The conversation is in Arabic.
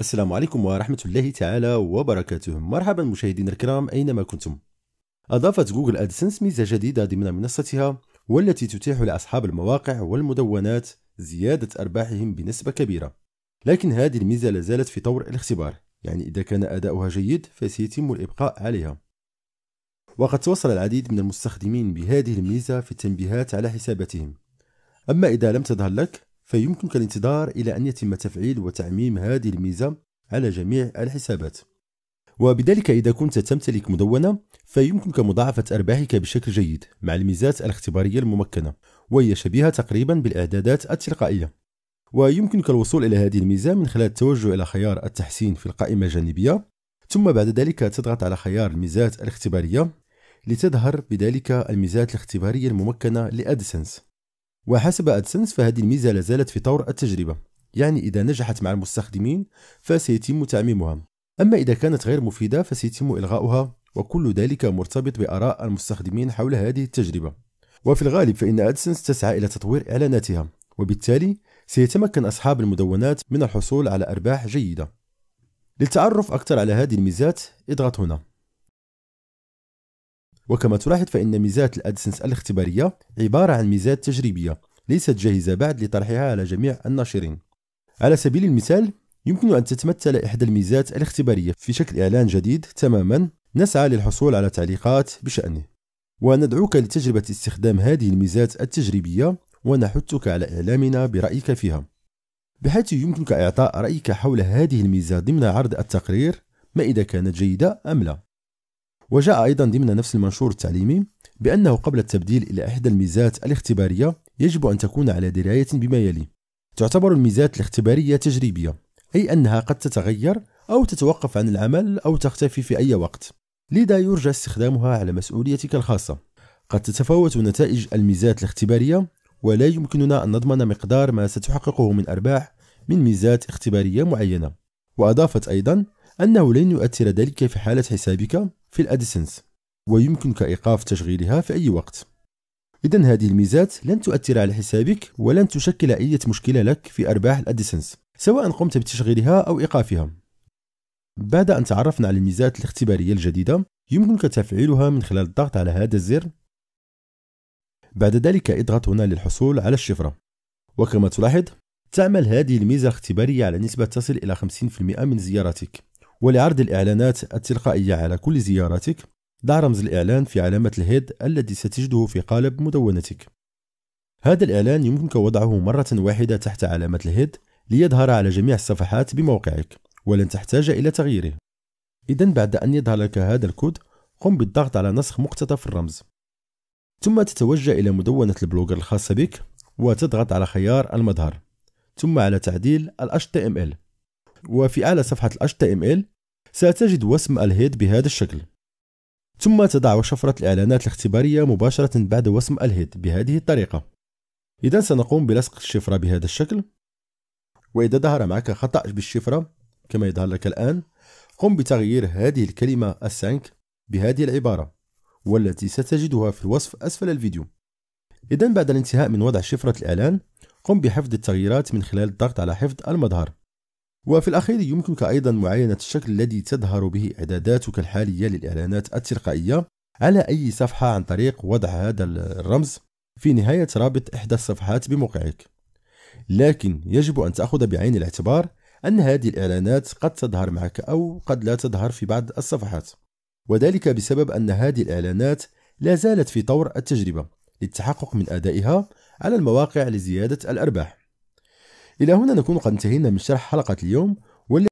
السلام عليكم ورحمة الله تعالى وبركاته مرحبا مشاهدينا الكرام أينما كنتم أضافت جوجل أدسنس ميزة جديدة ضمن منصتها والتي تتيح لأصحاب المواقع والمدونات زيادة أرباحهم بنسبة كبيرة لكن هذه الميزة لازالت في طور الاختبار يعني إذا كان أداؤها جيد فسيتم الإبقاء عليها وقد توصل العديد من المستخدمين بهذه الميزة في التنبيهات على حساباتهم أما إذا لم تظهر لك فيمكنك الانتظار إلى أن يتم تفعيل وتعميم هذه الميزة على جميع الحسابات وبذلك إذا كنت تمتلك مدونة فيمكنك مضاعفة أرباحك بشكل جيد مع الميزات الاختبارية الممكنة وهي شبيهة تقريبا بالإعدادات التلقائية ويمكنك الوصول إلى هذه الميزة من خلال التوجه إلى خيار التحسين في القائمة الجانبية ثم بعد ذلك تضغط على خيار الميزات الاختبارية لتظهر بذلك الميزات الاختبارية الممكنة لأدسنس وحسب أدسنس فهذه الميزة لازالت في طور التجربة يعني إذا نجحت مع المستخدمين فسيتم تعميمها أما إذا كانت غير مفيدة فسيتم إلغاؤها وكل ذلك مرتبط بآراء المستخدمين حول هذه التجربة وفي الغالب فإن أدسنس تسعى إلى تطوير إعلاناتها وبالتالي سيتمكن أصحاب المدونات من الحصول على أرباح جيدة للتعرف أكثر على هذه الميزات اضغط هنا وكما تلاحظ فإن ميزات الأدسنس الاختبارية عبارة عن ميزات تجريبية ليست جاهزة بعد لطرحها على جميع الناشرين على سبيل المثال يمكن أن تتمثل إحدى الميزات الاختبارية في شكل إعلان جديد تماما نسعى للحصول على تعليقات بشأنه وندعوك لتجربة استخدام هذه الميزات التجريبية ونحثك على إعلامنا برأيك فيها بحيث يمكنك إعطاء رأيك حول هذه الميزة ضمن عرض التقرير ما إذا كانت جيدة أم لا وجاء أيضا ضمن نفس المنشور التعليمي بأنه قبل التبديل إلى إحدى الميزات الاختبارية يجب أن تكون على دراية بما يلي تعتبر الميزات الاختبارية تجريبية أي أنها قد تتغير أو تتوقف عن العمل أو تختفي في أي وقت لذا يرجى استخدامها على مسؤوليتك الخاصة قد تتفاوت نتائج الميزات الاختبارية ولا يمكننا أن نضمن مقدار ما ستحققه من أرباح من ميزات اختبارية معينة وأضافت أيضا أنه لن يؤثر ذلك في حالة حسابك في الأدسنس ويمكنك إيقاف تشغيلها في أي وقت إذا هذه الميزات لن تؤثر على حسابك ولن تشكل أي مشكلة لك في أرباح الأدسنس سواء قمت بتشغيلها أو إيقافها بعد أن تعرفنا على الميزات الاختبارية الجديدة يمكنك تفعيلها من خلال الضغط على هذا الزر بعد ذلك اضغط هنا للحصول على الشفرة وكما تلاحظ تعمل هذه الميزة الاختبارية على نسبة تصل إلى 50% من زياراتك ولعرض الإعلانات التلقائية على كل زياراتك ضع رمز الإعلان في علامة الهيد الذي ستجده في قالب مدونتك هذا الإعلان يمكنك وضعه مرة واحدة تحت علامة الهيد ليظهر على جميع الصفحات بموقعك ولن تحتاج إلى تغييره إذا بعد أن يظهر لك هذا الكود قم بالضغط على نسخ مقتطف الرمز ثم تتوجه إلى مدونة البلوجر الخاصة بك وتضغط على خيار المظهر ثم على تعديل ال HTML وفي أعلى صفحة ال HTML ستجد وسم الهيد بهذا الشكل ثم تضع شفرة الإعلانات الاختبارية مباشرة بعد وسم الهيد بهذه الطريقة إذا سنقوم بلصق الشفرة بهذا الشكل وإذا ظهر معك خطأ بالشفرة كما يظهر لك الآن قم بتغيير هذه الكلمة السانك بهذه العبارة والتي ستجدها في الوصف أسفل الفيديو إذا بعد الانتهاء من وضع شفرة الإعلان قم بحفظ التغييرات من خلال الضغط على حفظ المظهر وفي الأخير يمكنك أيضا معاينة الشكل الذي تظهر به إعداداتك الحالية للإعلانات التلقائية على أي صفحة عن طريق وضع هذا الرمز في نهاية رابط إحدى الصفحات بموقعك لكن يجب أن تأخذ بعين الاعتبار أن هذه الإعلانات قد تظهر معك أو قد لا تظهر في بعض الصفحات وذلك بسبب أن هذه الإعلانات لا زالت في طور التجربة للتحقق من أدائها على المواقع لزيادة الأرباح إلى هنا نكون قد انتهينا من شرح حلقة اليوم